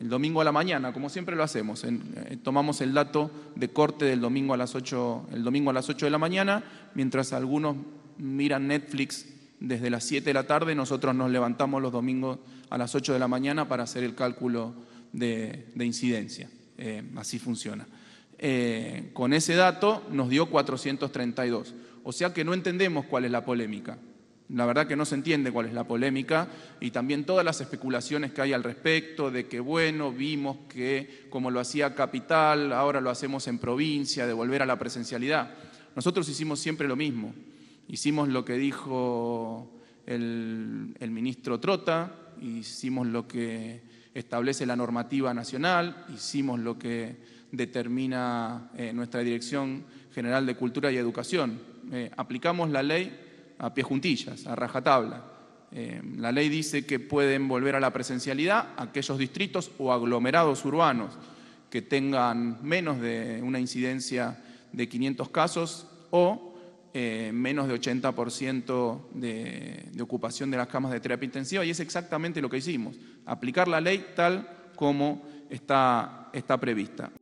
el domingo a la mañana, como siempre lo hacemos. Eh, tomamos el dato de corte del domingo a las 8, el domingo a las 8 de la mañana, mientras algunos miran Netflix desde las 7 de la tarde, nosotros nos levantamos los domingos a las 8 de la mañana para hacer el cálculo de, incidencia. Eh, así funciona. Eh, con ese dato nos dio 432. O sea que no entendemos cuál es la polémica. La verdad que no se entiende cuál es la polémica y también todas las especulaciones que hay al respecto de que, bueno, vimos que como lo hacía Capital, ahora lo hacemos en provincia, de volver a la presencialidad. Nosotros hicimos siempre lo mismo. Hicimos lo que dijo el, ministro Trota, hicimos lo que establece la normativa nacional, hicimos lo que determina eh, nuestra Dirección General de Cultura y Educación. Eh, aplicamos la ley a pie juntillas, a rajatabla. Eh, la ley dice que pueden volver a la presencialidad aquellos distritos o aglomerados urbanos que tengan menos de una incidencia de 500 casos o eh, menos de 80% de, ocupación de las camas de terapia intensiva y es exactamente lo que hicimos, aplicar la ley tal como está, está prevista.